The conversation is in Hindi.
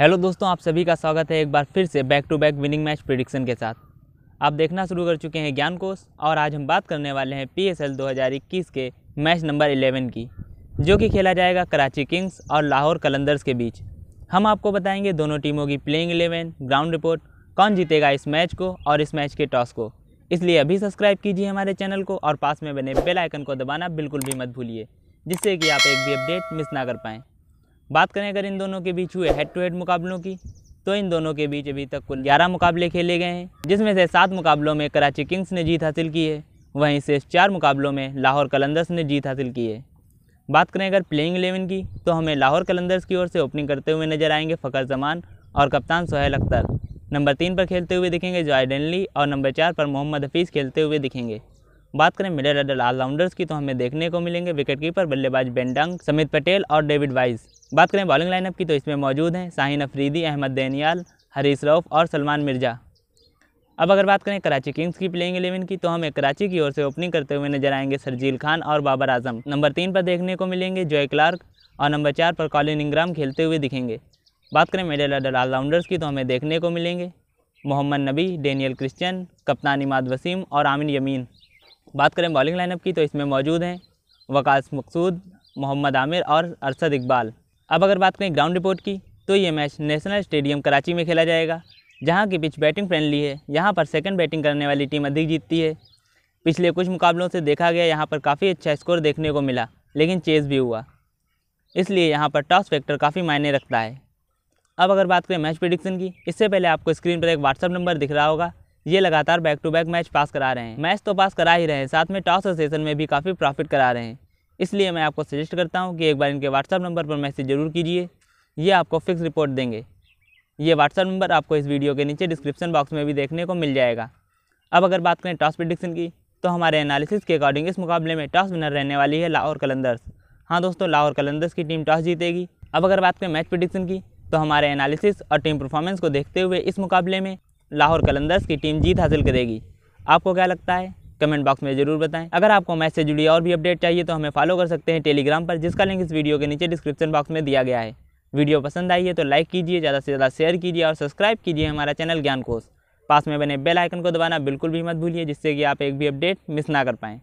हेलो दोस्तों आप सभी का स्वागत है एक बार फिर से back to back winning match prediction के साथ आप देखना शुरू कर चुके हैं ज्ञान कोश और आज हम बात करने वाले हैं पीएसएल 2021 के मैच नंबर 11 की जो कि खेला जाएगा कराची किंग्स और लाहौर कलंदर्स के बीच हम आपको बताएंगे दोनों टीमों की प्लेइंग एलेवन ग्राउंड रिपोर्ट कौन जीतेगा इस मैच को और इस मैच के टॉस को इसलिए अभी सब्सक्राइब कीजिए हमारे चैनल को और पास में बने बेलाइकन को दबाना बिल्कुल भी मत भूलिए जिससे कि आप एक भी अपडेट मिस ना कर पाएँ बात करें अगर इन दोनों के बीच हुए हेड टू हेड मुकाबलों की तो इन दोनों के बीच अभी तक कुल ग्यारह मुकाबले खेले गए हैं जिसमें से सात मुकाबलों में कराची किंग्स ने जीत हासिल की है वहीं से चार मुकाबलों में लाहौर कलंदर्स ने जीत हासिल की है बात करें अगर प्लेइंग एलेवन की तो हमें लाहौर कलंदर्स की ओर से ओपनिंग करते हुए नजर आएंगे फ़खर जमान और कप्तान सोहेल अख्तर नंबर तीन पर खेलते हुए दिखेंगे जॉय ली और नंबर चार पर मोहम्मद हफीज़ खेलते हुए दिखेंगे बात करें मिडल ऑर्डर ऑलराउंडर्स की तो हमें देखने को मिलेंगे विकेट कीपर बल्लेबाज बेंडंग समित पटेल और डेविड वाइज बात करें बॉलिंग लाइनअप की तो इसमें मौजूद हैं शाहीन अफरीदी अहमद दैनियाल हरीश रऊफ़ और सलमान मिर्ज़ा अब अगर बात करें कराची किंग्स की प्लेइंग एलेवन की तो हमें कराची की ओर से ओपनिंग करते हुए नजर आएंगे सरजील खान और बाबर आजम नंबर तीन पर देखने को मिलेंगे जॉय क्लार्क और नंबर चार पर कॉलिन इंग्राम खेलते हुए दिखेंगे बात करें मिडल ऑर्डर ऑलराउंडर्स की तो हमें देखने को मिलेंगे मोहम्मद नबी डेनियल क्रिश्चियन कप्तान इमाद वसीम और आमिन यमीन बात करें बॉलिंग लाइनअप की तो इसमें मौजूद हैं वकास मकसूद मोहम्मद आमिर और अरसद इकबाल अब अगर बात करें ग्राउंड रिपोर्ट की तो ये मैच नेशनल स्टेडियम कराची में खेला जाएगा जहाँ की पिच बैटिंग फ्रेंडली है यहाँ पर सेकेंड बैटिंग करने वाली टीम अधिक जीतती है पिछले कुछ मुकाबलों से देखा गया यहाँ पर काफ़ी अच्छा स्कोर देखने को मिला लेकिन चेस भी हुआ इसलिए यहाँ पर टॉस फैक्टर काफ़ी मायने रखता है अब अगर बात करें मैच प्रिडिक्शन की इससे पहले आपको स्क्रीन पर एक व्हाट्सअप नंबर दिख रहा होगा ये लगातार back to back match pass करा रहे हैं मैच तो पास करा ही रहे हैं साथ में टॉस और सेशन में भी काफ़ी प्रॉफिट करा रहे हैं इसलिए मैं आपको सजेस्ट करता हूँ कि एक बार इनके व्हाट्सअप नंबर पर मैसेज ज़रूर कीजिए ये आपको फ़िक्स रिपोर्ट देंगे ये व्हाट्सअप नंबर आपको इस वीडियो के नीचे डिस्क्रिप्शन बॉक्स में भी देखने को मिल जाएगा अब अगर बात करें टॉस प्रडिक्शन की तो हमारे एनालिसिस के अकॉर्डिंग इस मुकाबले में टॉस विनर रहने वाली है लाहौर कलंदर्स हाँ दोस्तों लाहौर कलंदर्स की टीम टॉस जीतेगी अब अगर बात करें मैच प्रडिक्शन की तो हमारे एनालिसिस और टीम परफॉर्मेंस को देखते हुए इस मुकाबले में लाहौर कलंदर्स की टीम जीत हासिल करेगी आपको क्या लगता है कमेंट बॉक्स में जरूर बताएं अगर आपको मैच से जुड़ी और भी अपडेट चाहिए तो हमें फॉलो कर सकते हैं टेलीग्राम पर जिसका लिंक इस वीडियो के नीचे डिस्क्रिप्शन बॉक्स में दिया गया है वीडियो पसंद आई है तो लाइक कीजिए ज़्यादा से ज़्यादा शेयर कीजिए और सब्सक्राइब कीजिए हमारा चैनल ज्ञान कोश पास में बने बेल आइकन को दबाना बिल्कुल भी मत भूलिए जिससे कि आप एक भी अपडेट मिस ना कर पाएँ